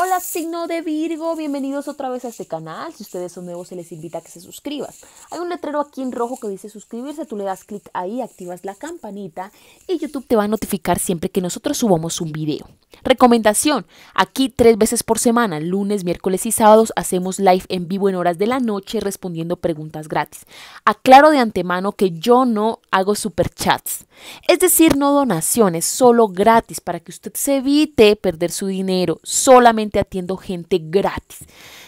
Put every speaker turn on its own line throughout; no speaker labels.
Hola signo de Virgo, bienvenidos otra vez a este canal. Si ustedes son nuevos se les invita a que se suscriban. Hay un letrero aquí en rojo que dice suscribirse, tú le das clic ahí, activas la campanita y YouTube te va a notificar siempre que nosotros subamos un video. Recomendación, aquí tres veces por semana, lunes, miércoles y sábados hacemos live en vivo en horas de la noche respondiendo preguntas gratis. Aclaro de antemano que yo no hago superchats, es decir, no donaciones, solo gratis para que usted se evite perder su dinero solamente atiendo gente gratis.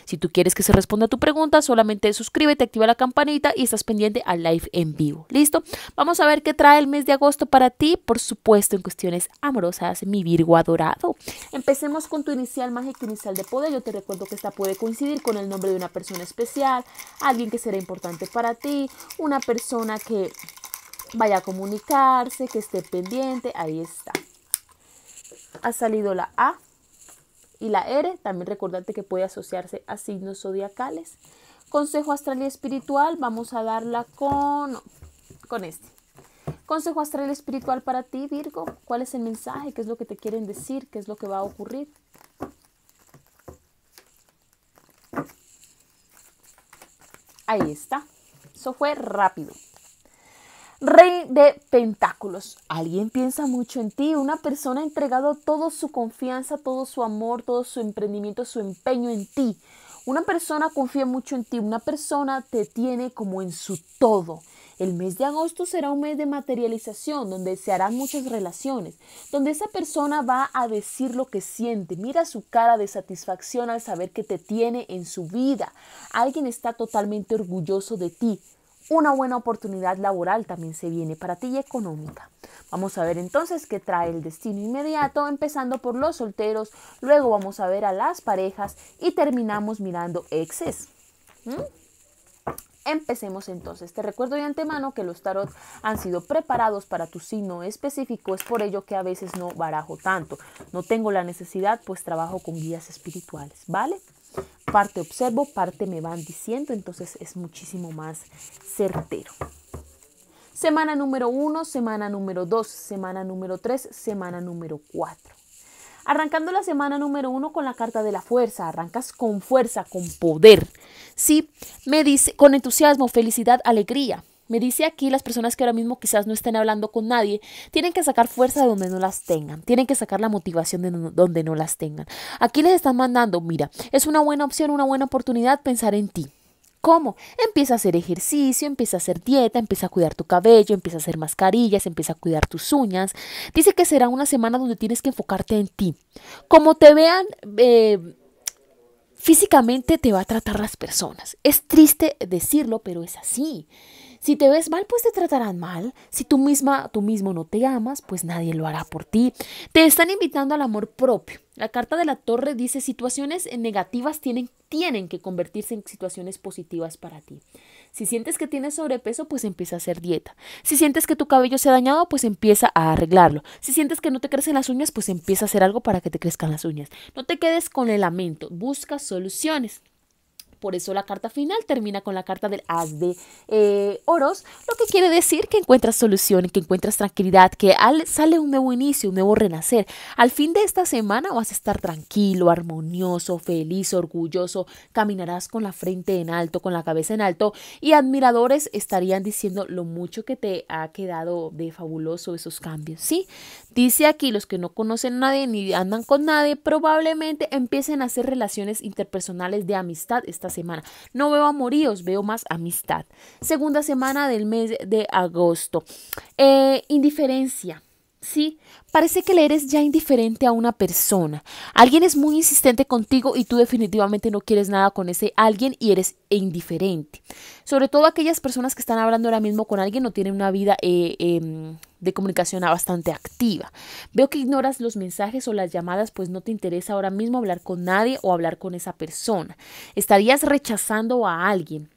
Si tú quieres que se responda a tu pregunta, solamente suscríbete, activa la campanita y estás pendiente al live en vivo. ¿Listo? Vamos a ver qué trae el mes de agosto para ti, por supuesto, en cuestiones amorosas, mi Virgo adorado. Empecemos con tu inicial mágica inicial de poder. Yo te recuerdo que esta puede coincidir con el nombre de una persona especial, alguien que será importante para ti, una persona que vaya a comunicarse, que esté pendiente. Ahí está. Ha salido la A, y la R, también recordarte que puede asociarse a signos zodiacales. Consejo astral y espiritual, vamos a darla con, con este. Consejo astral y espiritual para ti, Virgo. ¿Cuál es el mensaje? ¿Qué es lo que te quieren decir? ¿Qué es lo que va a ocurrir? Ahí está. Eso fue rápido. Rey de Pentáculos. Alguien piensa mucho en ti, una persona ha entregado toda su confianza, todo su amor, todo su emprendimiento, su empeño en ti. Una persona confía mucho en ti, una persona te tiene como en su todo. El mes de agosto será un mes de materialización, donde se harán muchas relaciones, donde esa persona va a decir lo que siente. Mira su cara de satisfacción al saber que te tiene en su vida. Alguien está totalmente orgulloso de ti una buena oportunidad laboral también se viene para ti y económica. Vamos a ver entonces qué trae el destino inmediato, empezando por los solteros, luego vamos a ver a las parejas y terminamos mirando exes. ¿Mm? Empecemos entonces. Te recuerdo de antemano que los tarot han sido preparados para tu signo específico, es por ello que a veces no barajo tanto. No tengo la necesidad, pues trabajo con guías espirituales, ¿vale? Parte observo, parte me van diciendo, entonces es muchísimo más certero. Semana número 1, semana número 2, semana número 3, semana número 4. Arrancando la semana número uno con la carta de la fuerza, arrancas con fuerza, con poder. Sí, me dice con entusiasmo, felicidad, alegría. Me dice aquí las personas que ahora mismo quizás no estén hablando con nadie, tienen que sacar fuerza de donde no las tengan, tienen que sacar la motivación de donde no las tengan. Aquí les están mandando, mira, es una buena opción, una buena oportunidad pensar en ti. ¿Cómo? Empieza a hacer ejercicio, empieza a hacer dieta, empieza a cuidar tu cabello, empieza a hacer mascarillas, empieza a cuidar tus uñas. Dice que será una semana donde tienes que enfocarte en ti. Como te vean... Eh, físicamente te va a tratar las personas. Es triste decirlo, pero es así. Si te ves mal, pues te tratarán mal. Si tú misma, tú mismo no te amas, pues nadie lo hará por ti. Te están invitando al amor propio. La carta de la torre dice situaciones negativas tienen, tienen que convertirse en situaciones positivas para ti. Si sientes que tienes sobrepeso, pues empieza a hacer dieta. Si sientes que tu cabello se ha dañado, pues empieza a arreglarlo. Si sientes que no te crecen las uñas, pues empieza a hacer algo para que te crezcan las uñas. No te quedes con el lamento, busca soluciones. Por eso la carta final termina con la carta del as de eh, oros, lo que quiere decir que encuentras solución, que encuentras tranquilidad, que sale un nuevo inicio, un nuevo renacer. Al fin de esta semana vas a estar tranquilo, armonioso, feliz, orgulloso, caminarás con la frente en alto, con la cabeza en alto y admiradores estarían diciendo lo mucho que te ha quedado de fabuloso esos cambios, ¿sí? Dice aquí, los que no conocen a nadie ni andan con nadie, probablemente empiecen a hacer relaciones interpersonales de amistad esta semana. No veo amoríos, veo más amistad. Segunda semana del mes de agosto. Eh, indiferencia. Sí, parece que le eres ya indiferente a una persona. Alguien es muy insistente contigo y tú definitivamente no quieres nada con ese alguien y eres indiferente. Sobre todo aquellas personas que están hablando ahora mismo con alguien no tienen una vida eh, em, de comunicación bastante activa. Veo que ignoras los mensajes o las llamadas, pues no te interesa ahora mismo hablar con nadie o hablar con esa persona. Estarías rechazando a alguien.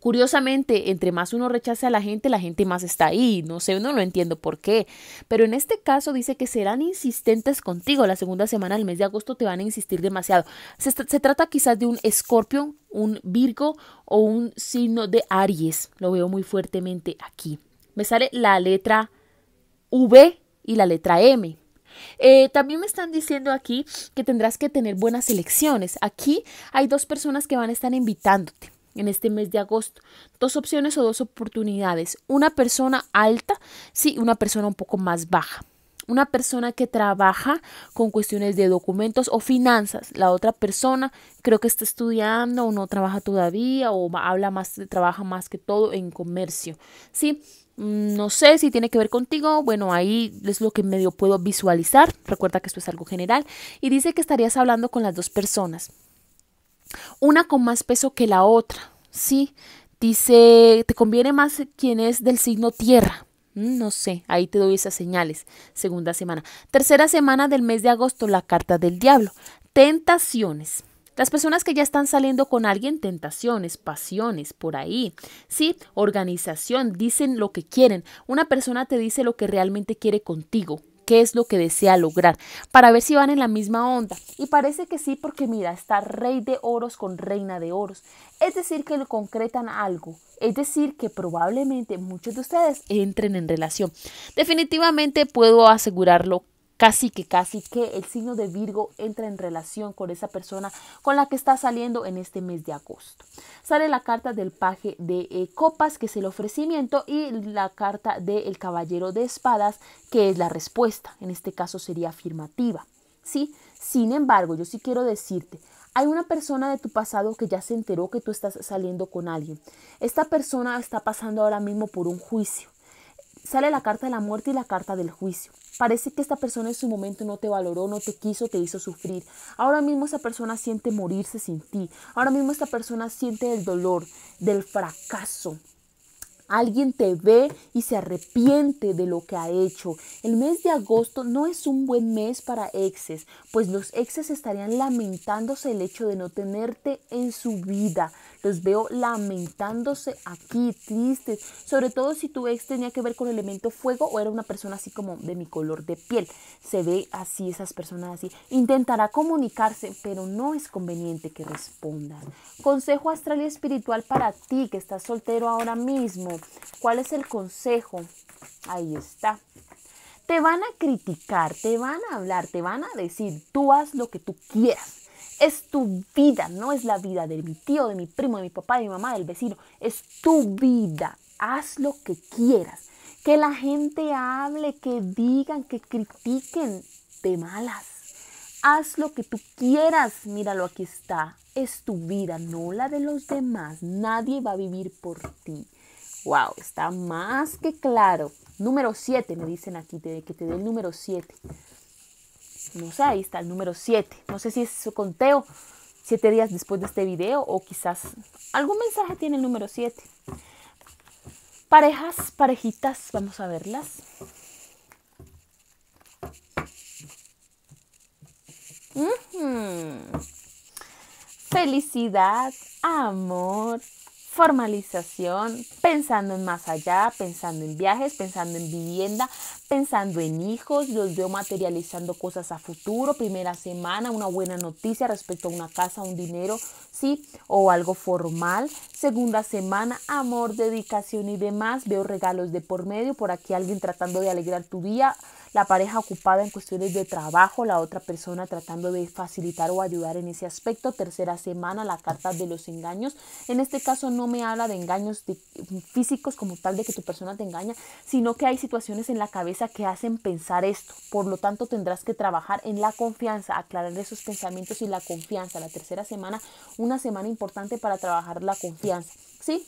Curiosamente, entre más uno rechace a la gente, la gente más está ahí. No sé, no lo entiendo por qué. Pero en este caso dice que serán insistentes contigo. La segunda semana del mes de agosto te van a insistir demasiado. Se, trata quizás de un escorpión, un Virgo o un signo de Aries. Lo veo muy fuertemente aquí. Me sale la letra V y la letra M. Eh, también me están diciendo aquí que tendrás que tener buenas elecciones. Aquí hay dos personas que van a estar invitándote en este mes de agosto. Dos opciones o dos oportunidades. Una persona alta, sí, una persona un poco más baja. Una persona que trabaja con cuestiones de documentos o finanzas. La otra persona creo que está estudiando o no trabaja todavía o habla más, trabaja más que todo en comercio. Sí, mm, no sé si tiene que ver contigo, bueno, ahí es lo que medio puedo visualizar, recuerda que esto es algo general, y dice que estarías hablando con las dos personas, una con más peso que la otra, ¿sí? Dice, te conviene más quien es del signo tierra. Mm, no sé, ahí te doy esas señales. Segunda semana. Tercera semana del mes de agosto, la carta del diablo. Tentaciones. Las personas que ya están saliendo con alguien, tentaciones, pasiones, por ahí. Sí, organización, dicen lo que quieren. Una persona te dice lo que realmente quiere contigo qué es lo que desea lograr, para ver si van en la misma onda. Y parece que sí, porque mira, está rey de oros con reina de oros. Es decir, que le concretan algo. Es decir, que probablemente muchos de ustedes entren en relación. Definitivamente puedo asegurarlo casi que casi que el signo de Virgo entra en relación con esa persona con la que está saliendo en este mes de agosto. Sale la carta del paje de eh, copas, que es el ofrecimiento, y la carta del caballero de espadas, que es la respuesta. En este caso sería afirmativa. ¿sí? Sin embargo, yo sí quiero decirte, hay una persona de tu pasado que ya se enteró que tú estás saliendo con alguien. Esta persona está pasando ahora mismo por un juicio Sale la carta de la muerte y la carta del juicio. Parece que esta persona en su momento no te valoró, no te quiso, te hizo sufrir. Ahora mismo esta persona siente morirse sin ti. Ahora mismo esta persona siente el dolor del fracaso, Alguien te ve y se arrepiente de lo que ha hecho. El mes de agosto no es un buen mes para exes, pues los exes estarían lamentándose el hecho de no tenerte en su vida. Los veo lamentándose aquí, tristes, sobre todo si tu ex tenía que ver con el elemento fuego o era una persona así como de mi color de piel. Se ve así esas personas así. Intentará comunicarse, pero no es conveniente que respondas. Consejo astral y espiritual para ti que estás soltero ahora mismo. ¿Cuál es el consejo? Ahí está te van a criticar, te van a hablar, te van a decir, tú haz lo que tú quieras. Es tu vida, no es la vida de mi tío, de mi primo, de mi papá, de mi mamá, del vecino. Es tu vida. Haz lo que quieras. Que la gente hable, que digan, que critiquen de malas. Haz lo que tú quieras. Míralo, aquí está. Es tu vida, no la de los demás. Nadie va a vivir por ti. Wow, está más que claro. Número 7, me dicen aquí, que te dé el número 7. No sé, ahí está el número 7. No sé si es su conteo 7 días después de este video o quizás algún mensaje tiene el número 7. Parejas, parejitas, vamos a verlas. Felicidad, amor, formalización, pensando en más allá, pensando en viajes, pensando en vivienda, pensando en hijos, los veo materializando cosas a futuro, primera semana, una buena noticia respecto a una casa, un dinero, sí, o algo formal, segunda semana, amor, dedicación y demás, veo regalos de por medio, por aquí alguien tratando de alegrar tu día, la pareja ocupada en cuestiones de trabajo, la otra persona tratando de facilitar o ayudar en ese aspecto. Tercera semana, la carta de los engaños. En este caso no me habla de engaños mm, físicos como tal de que tu persona te engaña, sino que hay situaciones en la cabeza que hacen pensar esto. Por lo tanto, tendrás que trabajar en la confianza, aclarar esos pensamientos y la confianza. La tercera semana, una semana importante para trabajar la confianza. ¿Sí?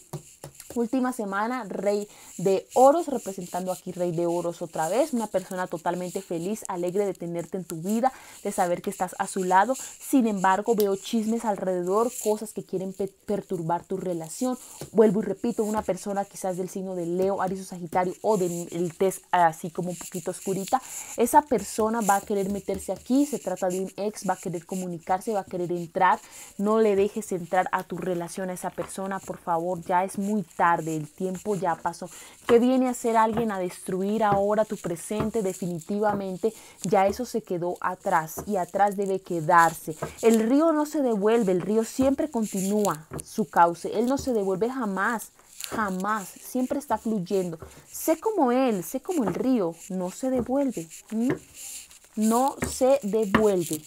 Última semana, rey de oros, representando aquí rey de oros otra vez, una persona totalmente feliz, alegre de tenerte en tu vida, de saber que estás a su lado. Sin embargo, veo chismes alrededor, cosas que quieren perturbar tu relación. Vuelvo y repito, una persona quizás del signo de Leo, Aries o Sagitario o del test así como un poquito oscurita, esa persona va a querer meterse aquí, se trata de un ex, va a querer comunicarse, va a querer entrar. No le dejes entrar a tu relación a esa persona, por favor, ya es muy tarde, el tiempo ya pasó. ¿Qué viene a hacer alguien a destruir ahora tu presente? Definitivamente ya eso se quedó atrás y atrás debe quedarse. El río no se devuelve, el río siempre continúa su cauce, él no se devuelve jamás jamás, siempre está fluyendo. Sé como él, sé como el río, no se devuelve. No se devuelve.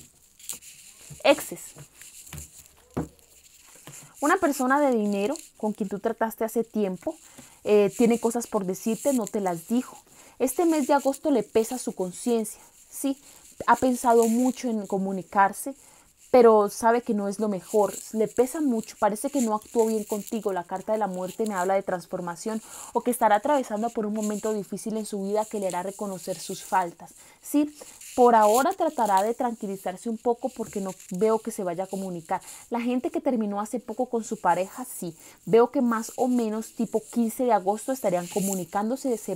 Exes. Una persona de dinero con quien tú trataste hace tiempo eh, tiene cosas por decirte, no te las dijo. Este mes de agosto le pesa su conciencia, ¿sí? Ha pensado mucho en comunicarse, pero sabe que no es lo mejor, le pesa mucho, parece que no actuó bien contigo, la carta de la muerte me habla de transformación o que estará atravesando por un momento difícil en su vida que le hará reconocer sus faltas. Sí, por ahora tratará de tranquilizarse un poco porque no veo que se vaya a comunicar. La gente que terminó hace poco con su pareja, sí, veo que más o menos tipo 15 de agosto estarían comunicándose, se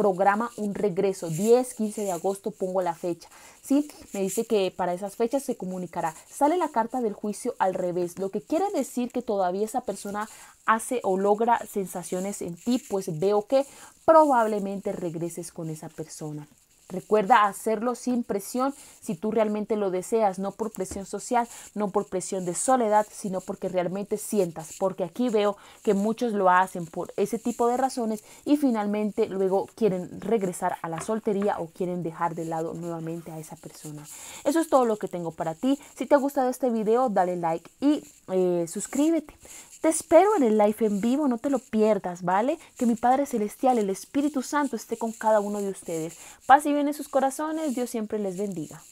programa un regreso. 10, 15 de agosto pongo la fecha. ¿sí? Me dice que para esas fechas se comunicará. Sale la carta del juicio al revés, lo que quiere decir que todavía esa persona hace o logra sensaciones en ti, pues veo que probablemente regreses con esa persona. Recuerda hacerlo sin presión si tú realmente lo deseas, no por presión social, no por presión de soledad, sino porque realmente sientas, porque aquí veo que muchos lo hacen por ese tipo de razones y finalmente luego quieren regresar a la soltería o quieren dejar de lado nuevamente a esa persona. Eso es todo lo que tengo para ti. Si te ha gustado este video, dale like y eh, suscríbete. Te espero en el live en vivo, no te lo pierdas, ¿vale? Que mi Padre Celestial, el Espíritu Santo, esté con cada uno de ustedes. Paz y bien en sus corazones, Dios siempre les bendiga.